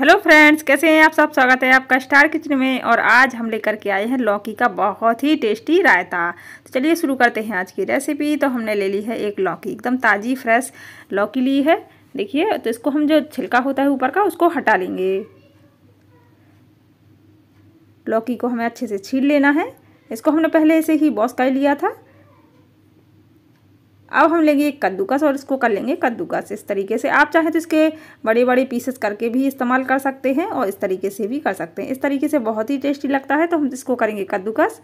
hello friends कैसे हैं आप सब स्वागत है आपका स्टार किचन में और आज हम लेकर के आए हैं लौकी का बहुत ही टेस्टी रायता तो चलिए शुरू करते हैं आज की रेसिपी तो हमने ले ली है एक लौकी एकदम ताज़ी फ्रेश लौकी ली है देखिए तो इसको हम जो छिलका होता है ऊपर का उसको हटा लेंगे लौकी को हमें अच्छे से छील लेना है इसको हमने पहले से ही बॉस का लिया था अब हम लेंगे कद्दूकस और इसको कर लेंगे कद्दूकस इस तरीके से आप चाहे तो इसके बड़े बड़े पीसेस करके भी इस्तेमाल कर सकते हैं और इस तरीके से भी कर सकते हैं इस तरीके से बहुत ही टेस्टी लगता है तो हम इसको करेंगे कद्दूकस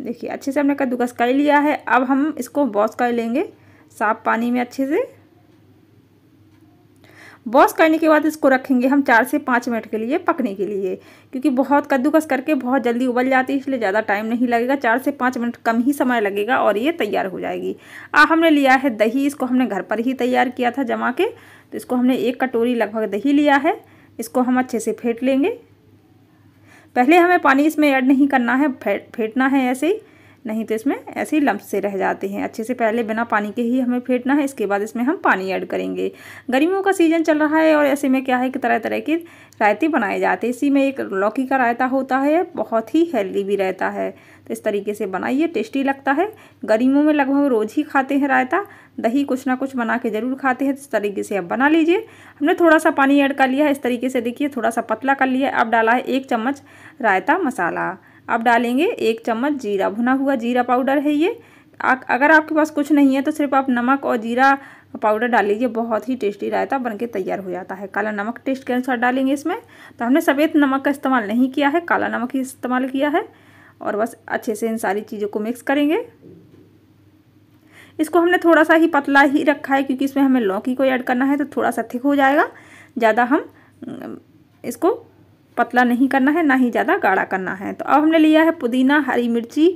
देखिए अच्छे से हमने कद्दूकस कर लिया है अब हम इसको वॉश कर लेंगे साफ पानी में अच्छे से वॉश करने के बाद इसको रखेंगे हम चार से पाँच मिनट के लिए पकने के लिए क्योंकि बहुत कद्दूकस करके बहुत जल्दी उबल जाती है इसलिए ज़्यादा टाइम नहीं लगेगा चार से पाँच मिनट कम ही समय लगेगा और ये तैयार हो जाएगी आ हमने लिया है दही इसको हमने घर पर ही तैयार किया था जमा के तो इसको हमने एक कटोरी लगभग दही लिया है इसको हम अच्छे से फेंट लेंगे पहले हमें पानी इसमें ऐड नहीं करना है फेंटना है ऐसे ही नहीं तो इसमें ऐसे ही लम्ब से रह जाते हैं अच्छे से पहले बिना पानी के ही हमें फेंटना है इसके बाद इसमें हम पानी ऐड करेंगे गर्मियों का सीज़न चल रहा है और ऐसे में क्या है कि तरह तरह के रायते बनाए जाते हैं इसी में एक लौकी का रायता होता है बहुत ही हेल्दी भी रहता है तो इस तरीके से बनाइए टेस्टी लगता है गर्मियों में लगभग रोज़ ही खाते हैं रायता दही कुछ ना कुछ बना के ज़रूर खाते हैं तो इस तरीके से आप बना लीजिए हमने थोड़ा सा पानी ऐड कर लिया है इस तरीके से देखिए थोड़ा सा पतला कर लिया अब डाला है एक चम्मच रायता मसाला आप डालेंगे एक चम्मच जीरा भुना हुआ जीरा पाउडर है ये अगर आपके पास कुछ नहीं है तो सिर्फ आप नमक और जीरा पाउडर डाल लीजिए बहुत ही टेस्टी रायता बनके तैयार हो जाता है काला नमक टेस्ट के अनुसार डालेंगे इसमें तो हमने सफ़ेद नमक का इस्तेमाल नहीं किया है काला नमक ही इस्तेमाल किया है और बस अच्छे से इन सारी चीज़ों को मिक्स करेंगे इसको हमने थोड़ा सा ही पतला ही रखा है क्योंकि इसमें हमें लौकी को ऐड करना है तो थोड़ा सा थिक हो जाएगा ज़्यादा हम इसको पतला नहीं करना है ना ही ज़्यादा गाढ़ा करना है तो अब हमने लिया है पुदीना हरी मिर्ची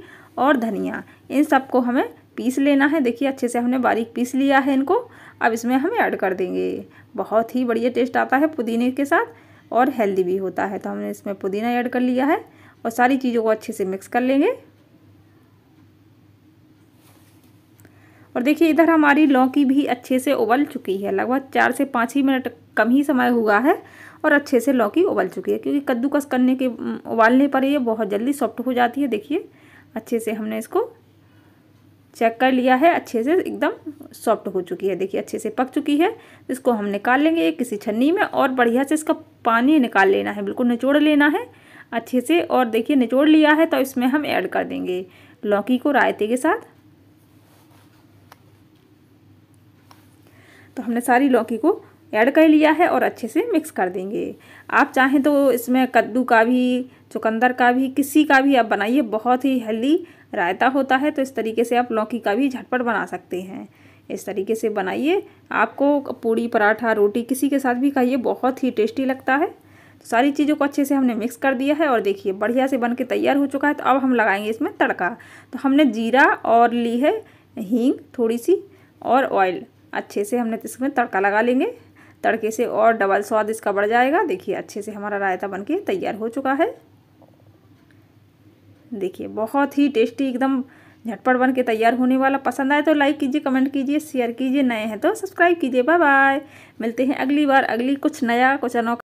और धनिया इन सबको हमें पीस लेना है देखिए अच्छे से हमने बारीक पीस लिया है इनको अब इसमें हम ऐड कर देंगे बहुत ही बढ़िया टेस्ट आता है पुदीने के साथ और हेल्दी भी होता है तो हमने इसमें पुदीना ऐड कर लिया है और सारी चीज़ों को अच्छे से मिक्स कर लेंगे और देखिए इधर हमारी लौकी भी अच्छे से उबल चुकी है लगभग चार से पाँच ही मिनट कम ही समय हुआ है और अच्छे से लौकी उबल चुकी है क्योंकि कद्दूकस करने के उबालने पर ये बहुत जल्दी सॉफ्ट हो जाती है देखिए अच्छे से हमने इसको चेक कर लिया है अच्छे से एकदम सॉफ्ट हो चुकी है देखिए अच्छे से पक चुकी है इसको हम निकाल लेंगे किसी छन्नी में और बढ़िया से इसका पानी निकाल लेना है बिल्कुल निचोड़ लेना है अच्छे से और देखिए निचोड़ लिया है तो इसमें हम ऐड कर देंगे लौकी को रायते के साथ तो हमने सारी लौकी को ऐड कर लिया है और अच्छे से मिक्स कर देंगे आप चाहें तो इसमें कद्दू का भी चुकंदर का भी किसी का भी आप बनाइए बहुत ही हेल्दी रायता होता है तो इस तरीके से आप लौकी का भी झटपट बना सकते हैं इस तरीके से बनाइए आपको पूड़ी पराठा रोटी किसी के साथ भी खाइए बहुत ही टेस्टी लगता है तो सारी चीज़ों को अच्छे से हमने मिक्स कर दिया है और देखिए बढ़िया से बन के तैयार हो चुका है तो अब हम लगाएंगे इसमें तड़का तो हमने जीरा और ली है हींग थोड़ी सी और ऑयल अच्छे से हमने तो इसमें तड़का लगा लेंगे तड़के से और डबल स्वाद इसका बढ़ जाएगा देखिए अच्छे से हमारा रायता बनके तैयार हो चुका है देखिए बहुत ही टेस्टी एकदम झटपट बन के तैयार होने वाला पसंद आए तो लाइक कीजिए कमेंट कीजिए शेयर कीजिए नए हैं तो सब्सक्राइब कीजिए बाय बाय मिलते हैं अगली बार अगली कुछ नया कुछ अनोखा